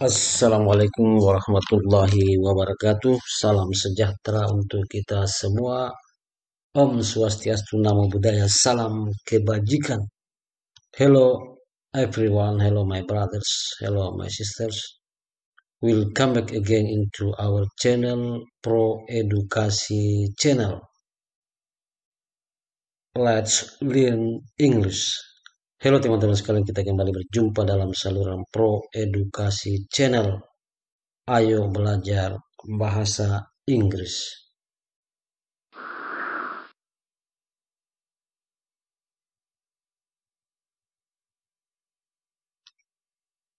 Assalamualaikum warahmatullahi wabarakatuh. Salam sejahtera untuk kita semua. Om Swastiastu Namo Buddhaya. Salam kebajikan. Hello everyone. Hello my brothers. Hello my sisters. We'll come back again into our channel Pro Edukasi Channel. Let's learn English. Halo teman-teman sekalian, kita kembali berjumpa dalam saluran Pro Edukasi Channel. Ayo belajar bahasa Inggris.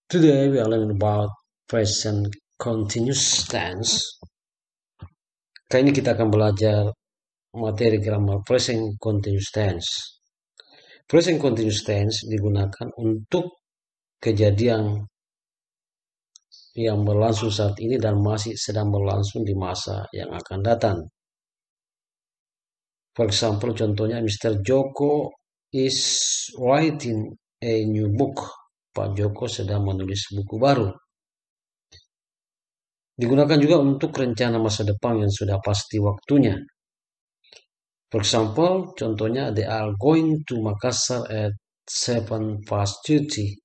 Today we are learning about present continuous tense. Kali ini kita akan belajar materi grammar present continuous tense. Present continuous tense digunakan untuk kejadian yang berlangsung saat ini dan masih sedang berlangsung di masa yang akan datang. For example, contohnya Mr. Joko is writing a new book. Pak Joko sedang menulis buku baru. Digunakan juga untuk rencana masa depan yang sudah pasti waktunya. For example, contohnya they are going to Makassar at 7 past 30.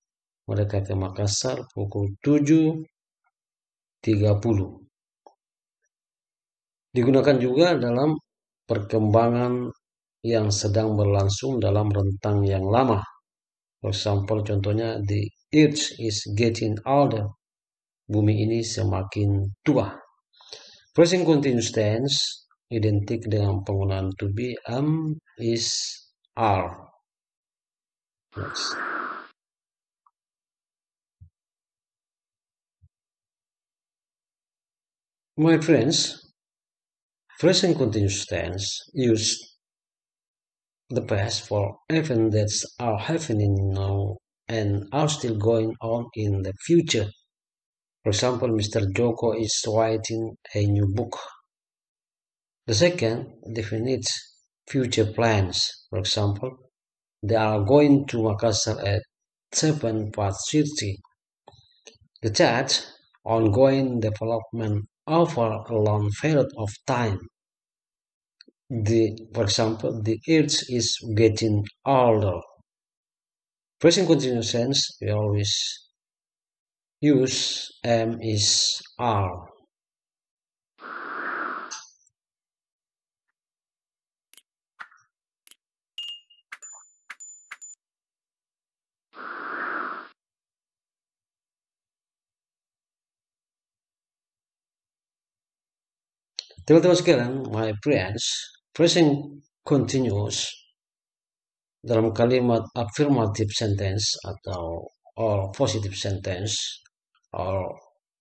Mereka ke Makassar pukul 7.30. Digunakan juga dalam perkembangan yang sedang berlangsung dalam rentang yang lama. For example, contohnya the earth is getting older. Bumi ini semakin tua. Present continuous tense identik dengan penggunaan to be am is are yes. my friends present continuous tense use the past for events that are happening now and are still going on in the future. For example, Mr. Joko is writing a new book. The second defines future plans. For example, they are going to Makassar at 7.30. The third, ongoing development over a long period of time. The, for example, the earth is getting older. Present continuous tense, we always use M is R. Teman-teman sekalian, my friends, present continuous dalam kalimat affirmative sentence atau all positive sentence all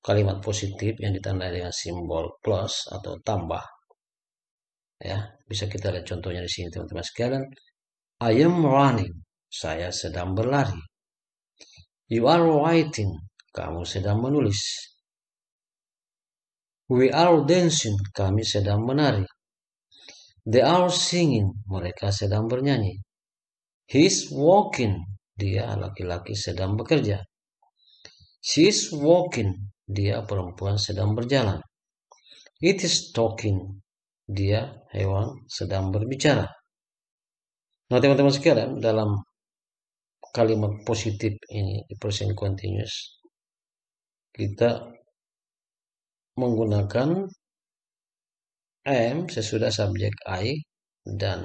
kalimat positif yang ditandai dengan simbol plus atau tambah. Ya, bisa kita lihat contohnya di sini teman-teman sekalian. I am running. Saya sedang berlari. You are writing. Kamu sedang menulis. We are dancing. Kami sedang menari. They are singing. Mereka sedang bernyanyi. He is walking. Dia laki-laki sedang bekerja. She is walking. Dia perempuan sedang berjalan. It is talking. Dia hewan sedang berbicara. Nah, teman-teman sekalian, dalam kalimat positif ini, present continuous, kita menggunakan m sesudah subjek I dan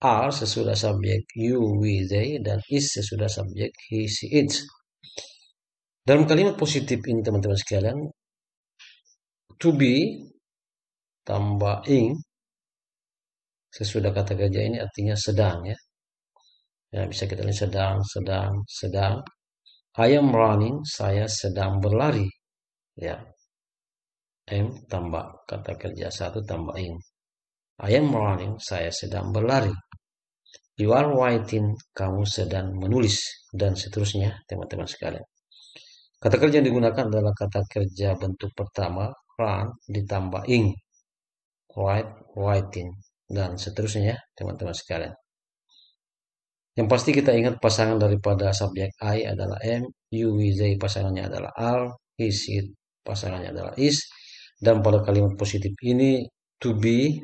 r sesudah subjek you, we, they dan is sesudah subjek he, she, it. Dalam kalimat positif ini teman-teman sekalian to be tambah ing sesudah kata kerja ini artinya sedang ya. Ya bisa kita lihat sedang, sedang, sedang. I am running, saya sedang berlari. Ya. M tambah kata kerja satu tambah ing I am running, saya sedang berlari. You are writing, kamu sedang menulis. Dan seterusnya, teman-teman sekalian. Kata kerja yang digunakan adalah kata kerja bentuk pertama, run, ditambah ing. Write, writing. Dan seterusnya, teman-teman sekalian. Yang pasti kita ingat pasangan daripada subjek I adalah M, you, Z pasangannya adalah R, is, it pasangannya adalah is, dan pada kalimat positif ini to be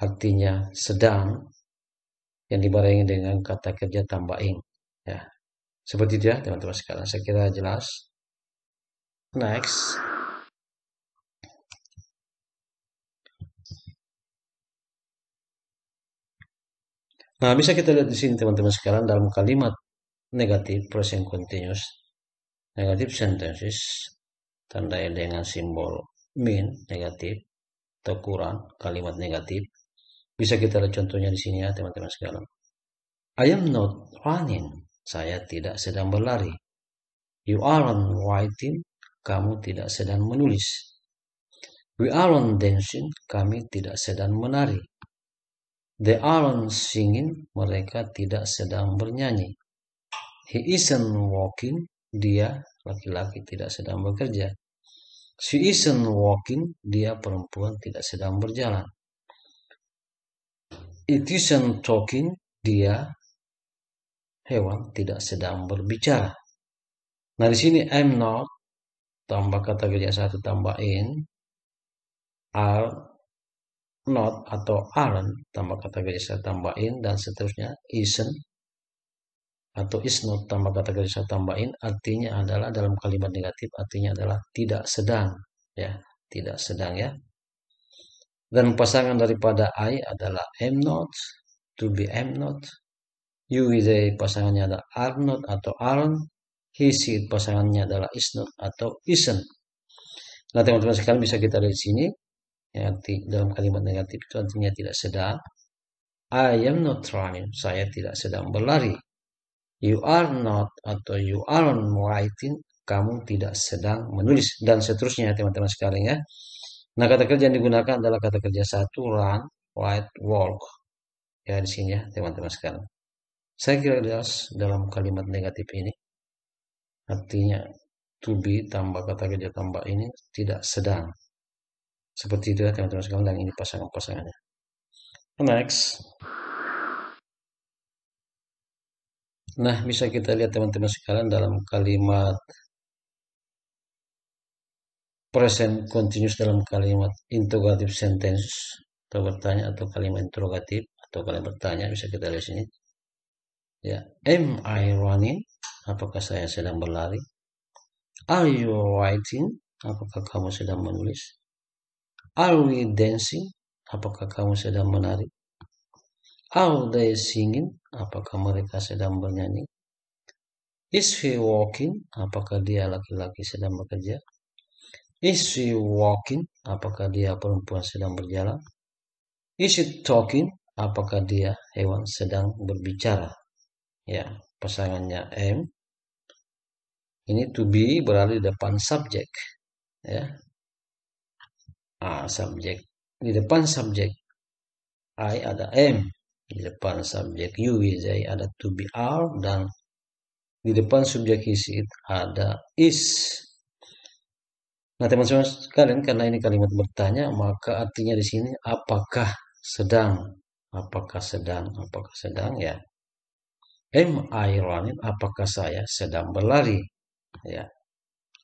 artinya sedang yang dibarengi dengan kata kerja tambah ing. Ya. Seperti itu ya teman-teman sekarang Saya kira jelas. Next. Nah, bisa kita lihat di sini teman-teman sekarang dalam kalimat negatif present continuous negative sentences tandai dengan simbol min negatif atau kurang kalimat negatif bisa kita lihat contohnya di sini ya teman-teman sekalian I am not running saya tidak sedang berlari you aren't writing kamu tidak sedang menulis we aren't dancing kami tidak sedang menari they aren't singing mereka tidak sedang bernyanyi he isn't walking dia laki-laki tidak sedang bekerja She isn't walking. Dia perempuan tidak sedang berjalan. It isn't talking. Dia hewan tidak sedang berbicara. Nah di sini I'm not tambah kata kerja satu tambah in are not atau aren't tambah kata kerja satu tambah in dan seterusnya isn't atau isnot tambah kata kerja tambahin artinya adalah dalam kalimat negatif artinya adalah tidak sedang ya tidak sedang ya dan pasangan daripada I adalah am not to be am not you a pasangannya adalah are not atau aren't he see pasangannya adalah is not atau isn't nah teman-teman sekalian bisa kita lihat sini ya, arti dalam kalimat negatif itu artinya tidak sedang I am not running saya tidak sedang berlari you are not atau you aren't writing kamu tidak sedang menulis dan seterusnya teman-teman sekalian ya nah kata kerja yang digunakan adalah kata kerja satu run write walk ya di sini ya teman-teman sekalian saya kira jelas dalam kalimat negatif ini artinya to be tambah kata kerja tambah ini tidak sedang seperti itu ya teman-teman sekalian dan ini pasangan-pasangannya next Nah, bisa kita lihat teman-teman sekalian dalam kalimat present continuous dalam kalimat interrogative sentence atau bertanya atau kalimat interrogatif atau kalimat bertanya bisa kita lihat sini. Ya, am I running? Apakah saya sedang berlari? Are you writing? Apakah kamu sedang menulis? Are we dancing? Apakah kamu sedang menari? Are they singing? apakah mereka sedang bernyanyi? Is she walking? Apakah dia laki-laki sedang bekerja? Is she walking? Apakah dia perempuan sedang berjalan? Is she talking? Apakah dia hewan sedang berbicara? Ya, pasangannya M. Ini to be berada di depan subjek. Ya. Ah, subjek. Di depan subjek. I ada M di depan subjek you jadi ada to be are dan di depan subjek is it ada is nah teman-teman sekalian karena ini kalimat bertanya maka artinya di sini apakah sedang apakah sedang apakah sedang ya am I running apakah saya sedang berlari ya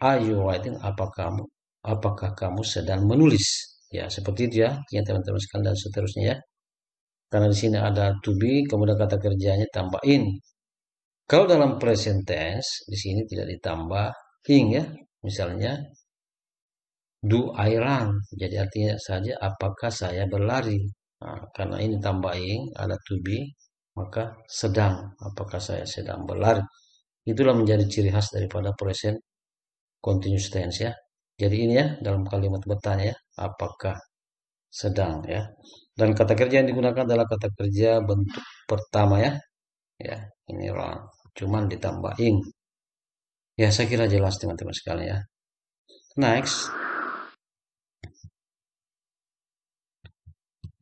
are you writing apakah kamu apakah kamu sedang menulis ya seperti itu ya ya teman-teman sekalian dan seterusnya ya karena di sini ada to be, kemudian kata kerjanya tambah in. Kalau dalam present tense, di sini tidak ditambah ing ya. Misalnya, do I run? Jadi artinya saja apakah saya berlari? Nah, karena ini tambah ing, ada to be, maka sedang. Apakah saya sedang berlari? Itulah menjadi ciri khas daripada present continuous tense ya. Jadi ini ya dalam kalimat bertanya, ya, apakah sedang ya. Dan kata kerja yang digunakan adalah kata kerja bentuk pertama ya. Ya, ini cuman ditambahin Ya, saya kira jelas teman-teman sekalian ya. Next.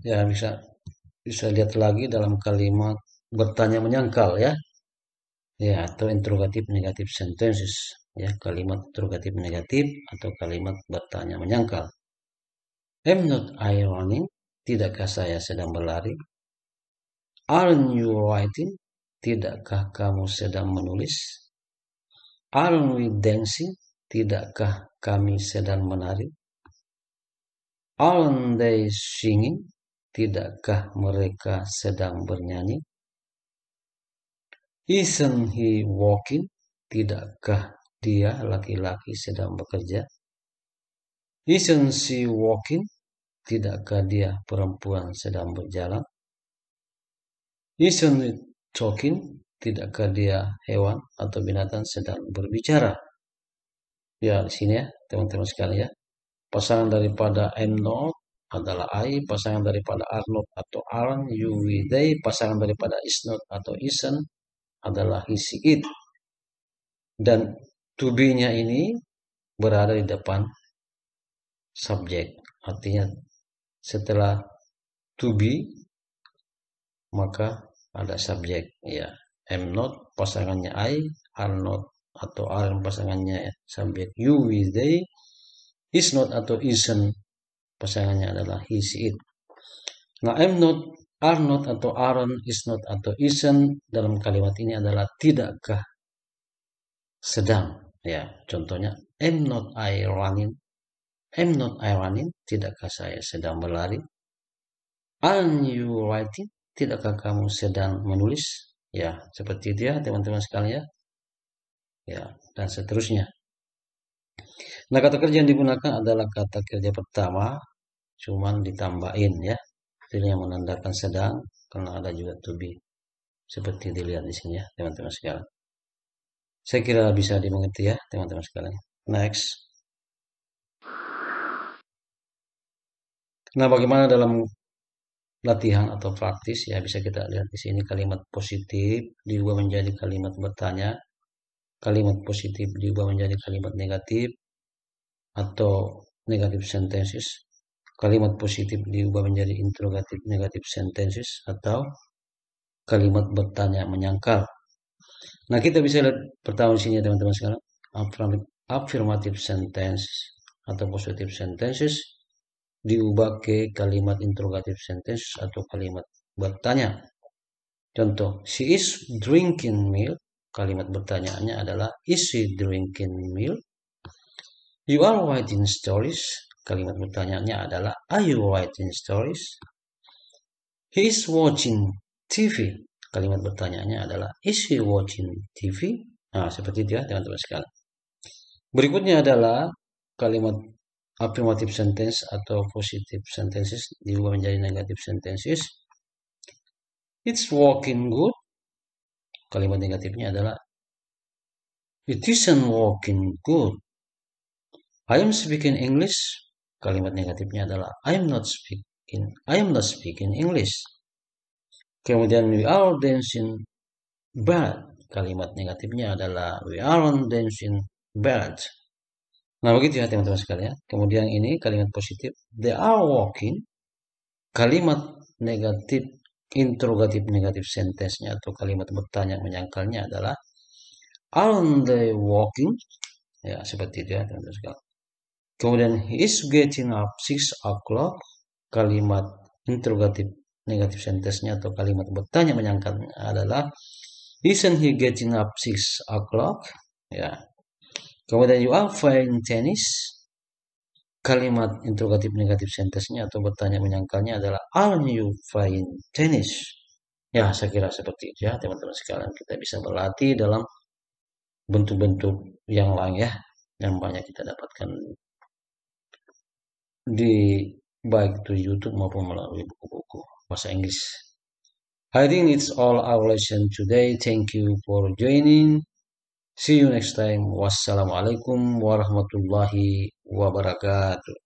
Ya, bisa bisa lihat lagi dalam kalimat bertanya menyangkal ya. Ya, atau interrogative negative sentences ya, kalimat interrogative negatif atau kalimat bertanya menyangkal. Am not I running? Tidakkah saya sedang berlari? Aren't you writing? Tidakkah kamu sedang menulis? Aren't we dancing? Tidakkah kami sedang menari? Aren't they singing? Tidakkah mereka sedang bernyanyi? Isn't he walking? Tidakkah dia laki-laki sedang bekerja? Isn't she walking? Tidakkah dia perempuan sedang berjalan? Isn't it talking? Tidakkah dia hewan atau binatang sedang berbicara? Ya, di sini ya, teman-teman sekalian ya. Pasangan daripada m not adalah I, pasangan daripada are not atau aren't, you, we, they, pasangan daripada is not atau isn't adalah see it. Dan to be-nya ini berada di depan subjek. Artinya setelah to be maka ada subjek ya am not pasangannya I are not atau are pasangannya subjek you is they is not atau isn't pasangannya adalah is it nah am not are not atau aren't is not atau isn't dalam kalimat ini adalah tidakkah sedang ya contohnya am not I running I'm not I running? Tidakkah saya sedang berlari? Are you writing? Tidakkah kamu sedang menulis? Ya, seperti dia, ya, teman-teman sekalian. Ya. ya, dan seterusnya. Nah, kata kerja yang digunakan adalah kata kerja pertama, cuman ditambahin ya. Itu yang menandakan sedang, karena ada juga to be. Seperti dilihat di sini ya, teman-teman sekalian. Saya kira bisa dimengerti ya, teman-teman sekalian. Next. Nah, bagaimana dalam latihan atau praktis ya bisa kita lihat di sini kalimat positif diubah menjadi kalimat bertanya, kalimat positif diubah menjadi kalimat negatif atau negatif sentences, kalimat positif diubah menjadi interrogatif negatif sentences atau kalimat bertanya menyangkal. Nah, kita bisa lihat pertama di sini teman-teman sekarang affirmative sentences atau positive sentences diubah ke kalimat interrogative sentence atau kalimat bertanya. Contoh, she is drinking milk. Kalimat pertanyaannya adalah is she drinking milk? You are writing stories. Kalimat pertanyaannya adalah are you writing stories? He is watching TV. Kalimat pertanyaannya adalah is he watching TV? Nah, seperti itu ya teman-teman sekalian. Berikutnya adalah kalimat affirmative sentence atau positive sentences diubah menjadi negative sentences. It's working good. Kalimat negatifnya adalah It isn't working good. I am speaking English. Kalimat negatifnya adalah I am not speaking I am not speaking English. Kemudian we are dancing bad. Kalimat negatifnya adalah we aren't dancing bad. Nah begitu ya teman-teman sekalian. Kemudian ini kalimat positif. They are walking. Kalimat negatif, interrogatif negatif sentensnya atau kalimat bertanya menyangkalnya adalah are they walking? Ya seperti itu ya teman-teman sekalian. Kemudian he is getting up 6 o'clock. Kalimat interrogatif negatif sentensnya atau kalimat bertanya menyangkalnya adalah isn't he getting up 6 o'clock? Ya, Kemudian you are playing tennis. Kalimat interrogatif negatif sentensnya atau bertanya menyangkalnya adalah are you playing tennis? Ya, saya kira seperti itu ya, teman-teman sekalian. Kita bisa berlatih dalam bentuk-bentuk yang lain ya, yang banyak kita dapatkan di baik itu YouTube maupun melalui buku-buku bahasa Inggris. I think it's all our lesson today. Thank you for joining. See you next time. Wassalamualaikum warahmatullahi wabarakatuh.